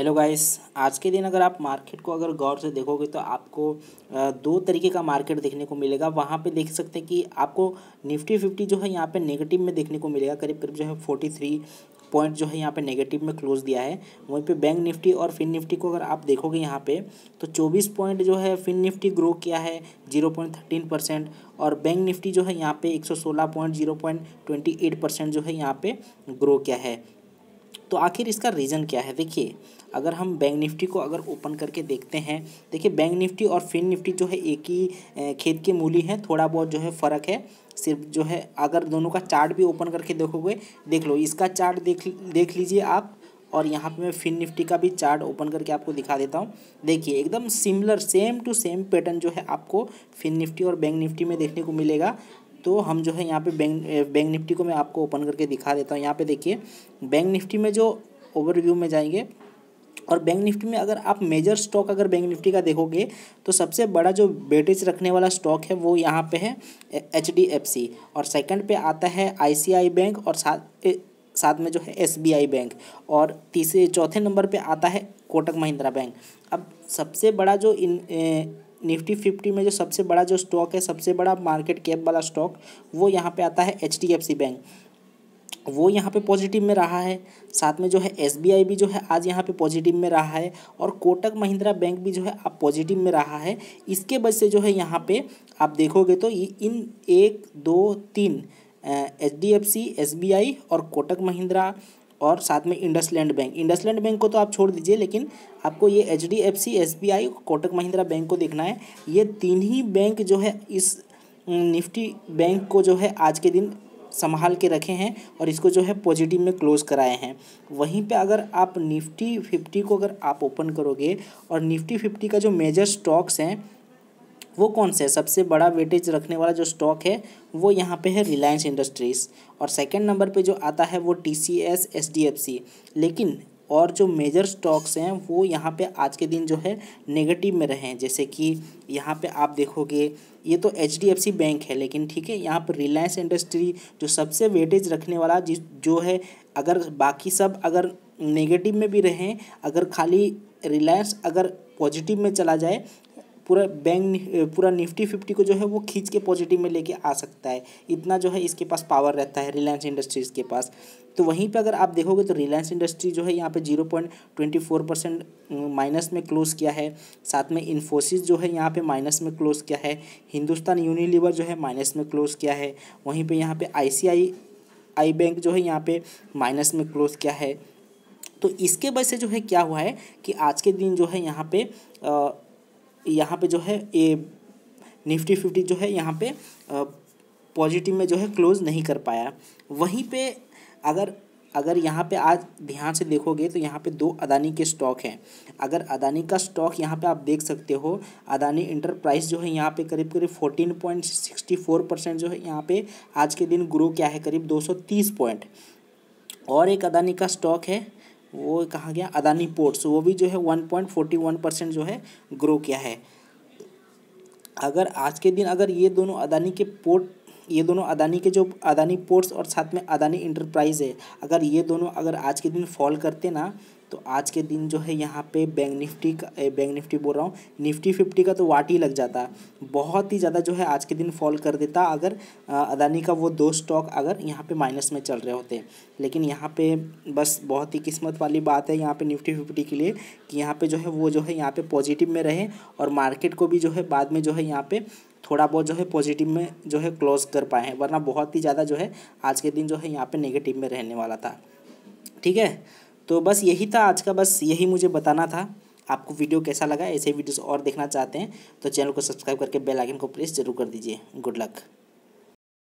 hello guys आज के दिन अगर आप मार्केट को अगर गौर से देखोगे तो आपको दो तरीके का मार्केट देखने को मिलेगा वहाँ पे देख सकते हैं कि आपको निफ्टी फिफ्टी जो है यहाँ पे नेगेटिव में देखने को मिलेगा करीब करीब जो है फोर्टी थ्री पॉइंट जो है यहाँ पे नेगेटिव में क्लोज दिया है वहीं पे बैंक निफ्टी और फिन निफ्टी को अगर आप देखोगे यहाँ पे तो चौबीस पॉइंट जो है फिन निफ्टी ग्रो किया है जीरो पॉइंट थर्टीन परसेंट और बैंक निफ्टी जो है यहाँ पे एक सौ सोलह point zero point twenty eight percent जो है यहाँ पे ग्रो किया है तो आखिर इसका रीज़न क्या है देखिए अगर हम बैंक निफ्टी को अगर ओपन करके देखते हैं देखिए बैंक निफ्टी और फिन निफ्टी जो है एक ही खेत के मूली है थोड़ा बहुत जो है फ़र्क है सिर्फ जो है अगर दोनों का चार्ट भी ओपन करके देखोगे देख लो इसका चार्ट देख देख लीजिए आप और यहाँ पे मैं फिन निफ्टी का भी चार्ट ओपन करके आपको दिखा देता हूँ देखिए एकदम similar same to same pattern जो है आपको फिन निफ्टी और बैंक निफ्टी में देखने को मिलेगा तो हम जो है यहाँ पे बैंक बैंक निफ्टी को मैं आपको ओपन करके दिखा देता हूँ यहाँ पे देखिए बैंक निफ्टी में जो ओवरव्यू में जाएंगे और बैंक निफ्टी में अगर आप मेजर स्टॉक अगर बैंक निफ्टी का देखोगे तो सबसे बड़ा जो बेटेज रखने वाला स्टॉक है वो यहाँ पे है एच डी एफ सी और सेकेंड पे आता है आई सी आई बैंक और साथ साथ में जो है एस बी आई बैंक और तीसरे चौथे नंबर पर आता है कोटक महिंद्रा बैंक अब सबसे बड़ा जो इन ए, निफ्टी फिफ्टी में जो सबसे बड़ा जो स्टॉक है सबसे बड़ा मार्केट कैप वाला स्टॉक वो यहाँ पे आता है एच बैंक वो यहाँ पे पॉजिटिव में रहा है साथ में जो है एस भी जो है आज यहाँ पे पॉजिटिव में रहा है और कोटक महिंद्रा बैंक भी जो है अब पॉजिटिव में रहा है इसके वजह से जो है यहाँ पे आप देखोगे तो ये इन एक दो तीन H D F C S B I और कोटक महिंद्रा और साथ में इंडसलैंड बैंक इंडसलैंड बैंक को तो आप छोड़ दीजिए लेकिन आपको ये H D F C S B I Kotak Mahindra bank को देखना है ये तीन ही बैंक जो है इस निफ्टी बैंक को जो है आज के दिन संभाल के रखे हैं और इसको जो है पॉजिटिव में क्लोज कराए हैं वहीं पे अगर आप निफ्टी फिफ्टी को अगर आप ओपन करोगे और निफ्टी फिफ्टी का जो मेजर स्टॉक्स हैं वो कौन से है सबसे बड़ा वेटेज रखने वाला जो स्टॉक है वो यहाँ पे है रिलायंस इंडस्ट्रीज़ और सेकंड नंबर पे जो आता है वो T C S S D F C लेकिन और जो मेजर स्टॉक्स हैं वो यहाँ पे आज के दिन जो है नेगेटिव में रहे हैं जैसे कि यहाँ पे आप देखोगे ये तो H D F C bank है लेकिन ठीक है यहाँ पर रिलायंस इंडस्ट्री जो सबसे वेटेज रखने वाला जिस जो है अगर बाकी सब अगर नेगेटिव में भी रहें अगर खाली रिलायंस अगर पॉजिटिव में चला जाए पूरा बैंक पूरा निफ्टी फिफ्टी को जो है वो खींच के पॉजिटिव में लेके आ सकता है इतना जो है इसके पास पावर रहता है रिलायंस इंडस्ट्रीज़ के पास तो वहीं पे अगर आप देखोगे तो रिलायंस इंडस्ट्री जो है यहाँ पे zero point twenty four percent minus में क्लोज़ किया है साथ में इन्फोसिस जो है यहाँ पे माइनस में क्लोज़ किया है हिंदुस्तान यूनिलीवर जो है माइनस में क्लोज़ किया है वहीं पे यहाँ पे आईसीआई आई बैंक जो है यहाँ पे माइनस में क्लोज़ किया है तो इसके वजह से जो है क्या हुआ है कि आज के दिन जो है यहाँ पे यहाँ पे जो है ये निफ्टी फिफ्टी जो है यहाँ पे पॉजिटिव में जो है क्लोज़ नहीं कर पाया वहीं पे अगर अगर यहाँ पे आज ध्यान से देखोगे तो यहाँ पे दो अदानी के स्टॉक हैं अगर अदानी का स्टॉक यहाँ पे आप देख सकते हो अदानी इंटरप्राइज जो है यहाँ पे करीब करीब fourteen point sixty four percent जो है यहाँ पे आज के दिन ग्रो क्या है करीब दो सौ तीस पॉइंट और एक अदानी का स्टॉक है वो कहा गया अदानी पोर्ट्स वो भी जो है one point forty one percent जो है ग्रो किया है अगर आज के दिन अगर ये दोनों अदानी के पोर्ट ये दोनों अदानी के जो अदानी पोर्ट्स और साथ में अदानी इंटरप्राइज है अगर ये दोनों अगर आज के दिन फॉल करते ना तो आज के दिन जो है यहाँ पे बैंक निफ्टी का बैंक निफ्टी बोल रहा हूँ निफ्टी फिफ्टी का तो वाट ही लग जाता बहुत ही ज़्यादा जो है आज के दिन फॉल कर देता अगर अदानी का वो दो स्टॉक अगर यहाँ पे माइनस में चल रहे होते लेकिन यहाँ पे बस बहुत ही किस्मत वाली बात है यहाँ पे निफ्टी फिफ्टी के लिए कि यहाँ पर जो है वो जो है यहाँ पर पॉजिटिव में रहे और मार्केट को भी जो है बाद में जो है यहाँ पर थोड़ा बहुत जो है पॉजिटिव में जो है क्लोज कर पाए हैं वरना बहुत ही ज़्यादा जो है आज के दिन जो है यहाँ पर नेगेटिव में रहने वाला था ठीक है तो बस यही था आज का बस यही मुझे बताना था आपको वीडियो कैसा लगा ऐसे वीडियोस और देखना चाहते हैं तो चैनल को सब्सक्राइब करके बेल आइकन को प्रेस जरूर कर दीजिए गुड लक